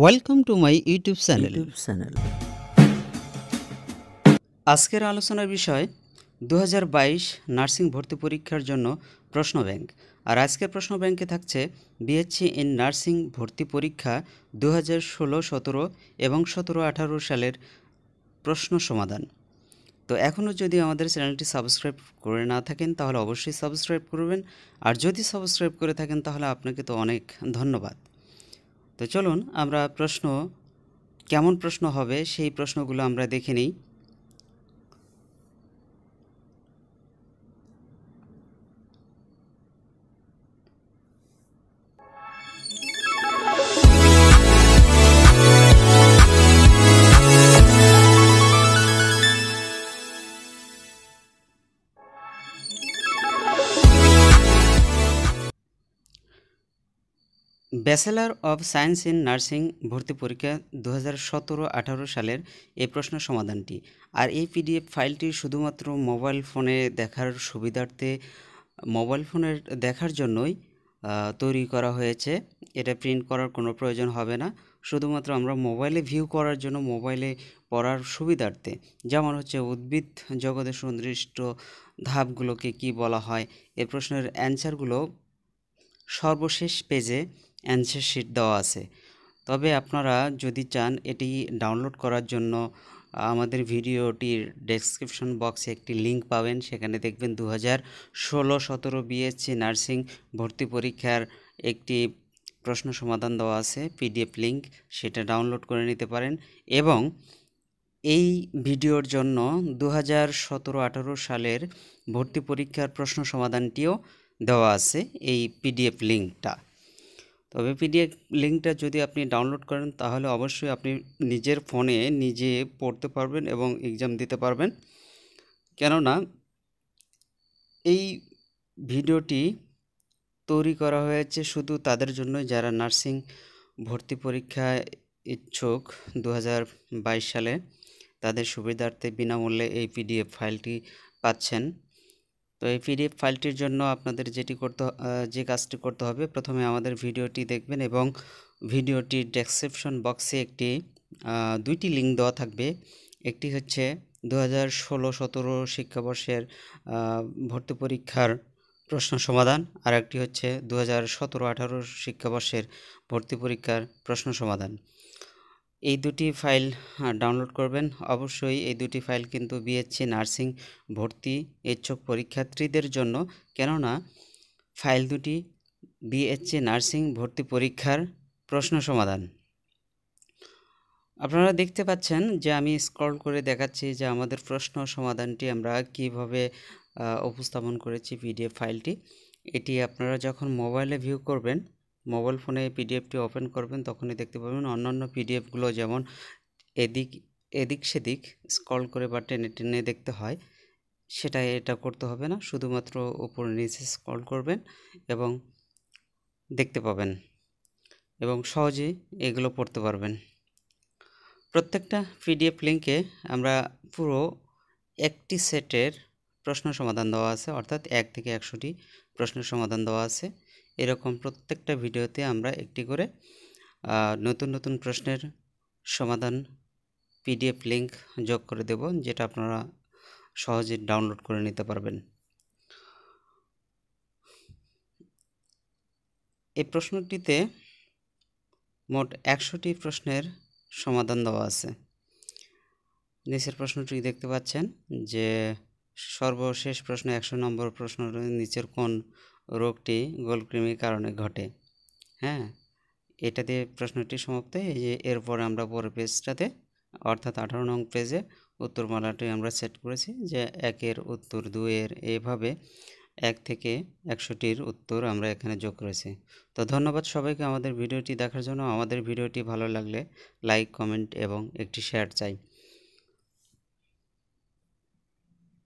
welcome to my YouTube channel channel আজকের আলোচনার বিষয় দু নার্সিং ভর্তি পরীক্ষার জন্য প্রশ্ন ব্যাংক আর আজকের প্রশ্ন ব্যাংকে থাকছে বিএসসি ইন নার্সিং ভর্তি পরীক্ষা দু হাজার ষোলো সতেরো এবং সতেরো আঠারো সালের প্রশ্ন সমাধান তো এখনও যদি আমাদের চ্যানেলটি সাবস্ক্রাইব করে না থাকেন তাহলে অবশ্যই সাবস্ক্রাইব করবেন আর যদি সাবস্ক্রাইব করে থাকেন তাহলে আপনাকে তো অনেক ধন্যবাদ তো চলুন আমরা প্রশ্ন কেমন প্রশ্ন হবে সেই প্রশ্নগুলো আমরা দেখে নিই bachelor of science in nursing ভর্তি পরীক্ষা দু হাজার সতেরো আঠারো সালের এই প্রশ্ন সমাধানটি আর এই পিডিএফ ফাইলটি শুধুমাত্র মোবাইল ফোনে দেখার সুবিধার্থে মোবাইল ফোনের দেখার জন্যই তৈরি করা হয়েছে এটা প্রিন্ট করার কোনো প্রয়োজন হবে না শুধুমাত্র আমরা মোবাইলে ভিউ করার জন্য মোবাইলে পড়ার সুবিধার্থে যেমন হচ্ছে উদ্ভিদ জগতে সুনির্দিষ্ট ধাপগুলোকে কি বলা হয় এ প্রশ্নের অ্যান্সারগুলো সর্বশেষ পেজে অ্যান্সার শিট দেওয়া আছে তবে আপনারা যদি চান এটি ডাউনলোড করার জন্য আমাদের ভিডিওটির ডেসক্রিপশন বক্সে একটি লিঙ্ক পাবেন সেখানে দেখবেন দু হাজার ষোলো সতেরো বিএসসি নার্সিং ভর্তি পরীক্ষার একটি প্রশ্ন সমাধান দেওয়া আছে পিডিএফ লিঙ্ক সেটা ডাউনলোড করে নিতে পারেন এবং এই ভিডিওর জন্য দু হাজার সতেরো আঠারো সালের ভর্তি পরীক্ষার প্রশ্ন সমাধানটিও দেওয়া আছে এই পিডিএফ লিঙ্কটা তবে পিডিএফ লিঙ্কটা যদি আপনি ডাউনলোড করেন তাহলে অবশ্যই আপনি নিজের ফোনে নিজে পড়তে পারবেন এবং এক্সাম দিতে পারবেন কেননা এই ভিডিওটি তৈরি করা হয়েছে শুধু তাদের জন্য যারা নার্সিং ভর্তি পরীক্ষায় ইচ্ছুক দু সালে তাদের সুবিধার্থে বিনামূল্যে এই পিডিএফ ফাইলটি পাচ্ছেন তো এই পিডিএফ ফাইলটির জন্য আপনাদের যেটি করতে যে কাজটি করতে হবে প্রথমে আমাদের ভিডিওটি দেখবেন এবং ভিডিওটির ডেসক্রিপশন বক্সে একটি দুইটি লিঙ্ক দেওয়া থাকবে একটি হচ্ছে দু হাজার ষোলো সতেরো শিক্ষাবর্ষের ভর্তি পরীক্ষার প্রশ্ন সমাধান আর একটি হচ্ছে দু হাজার সতেরো আঠারো শিক্ষাবর্ষের ভর্তি পরীক্ষার প্রশ্ন সমাধান এই দুটি ফাইল ডাউনলোড হ্যাঁ, করবেন অবশ্যই এই দুটি ফাইল কিন্তু বিএসসি নার্সিং ভর্তি ইচ্ছুক পরীক্ষার্থীদের জন্য কেননা ফাইল দুটি বিএসসি নার্সিং ভর্তি পরীক্ষার প্রশ্ন সমাধান আপনারা দেখতে পাচ্ছেন যে আমি স্ক্রল করে দেখাচ্ছি যে আমাদের প্রশ্ন সমাধানটি আমরা কিভাবে উপস্থাপন করেছি পিডিএফ ফাইলটি এটি আপনারা যখন মোবাইলে ভিউ করবেন মোবাইল ফোনে এই পিডিএফটি ওপেন করবেন তখনই দেখতে পাবেন অন্যান্য পিডিএফগুলো যেমন এদিক এদিক সেদিক স্ক্রল করে বা টেনে টেনে দেখতে হয় সেটা এটা করতে হবে না শুধুমাত্র ওপর নিচে স্ক্রল করবেন এবং দেখতে পাবেন এবং সহজে এগুলো পড়তে পারবেন প্রত্যেকটা পিডিএফ লিঙ্কে আমরা পুরো একটি সেটের প্রশ্ন সমাধান দেওয়া আছে অর্থাৎ এক থেকে একশোটি প্রশ্নের সমাধান দেওয়া আছে এরকম প্রত্যেকটা ভিডিওতে আমরা একটি করে নতুন নতুন প্রশ্নের সমাধান পিডিএফ লিঙ্ক যোগ করে দেব যেটা আপনারা সহজে ডাউনলোড করে নিতে পারবেন এই প্রশ্নটিতে মোট একশোটি প্রশ্নের সমাধান দেওয়া আছে নিচের প্রশ্নটি দেখতে পাচ্ছেন যে সর্বশেষ প্রশ্ন একশো নম্বর প্রশ্ন নিচের কোন রোগটি গোলকৃমির কারণে ঘটে হ্যাঁ এটা দিয়ে প্রশ্নটি সমাপ্ত এই যে এরপর আমরা পরের পেজটাতে অর্থাৎ আঠারো নং পেজে উত্তরমালাটি আমরা সেট করেছি যে একের উত্তর দুয়ের এভাবে এক থেকে একশোটির উত্তর আমরা এখানে যোগ করেছি তো ধন্যবাদ সবাইকে আমাদের ভিডিওটি দেখার জন্য আমাদের ভিডিওটি ভালো লাগলে লাইক কমেন্ট এবং একটি শেয়ার চাই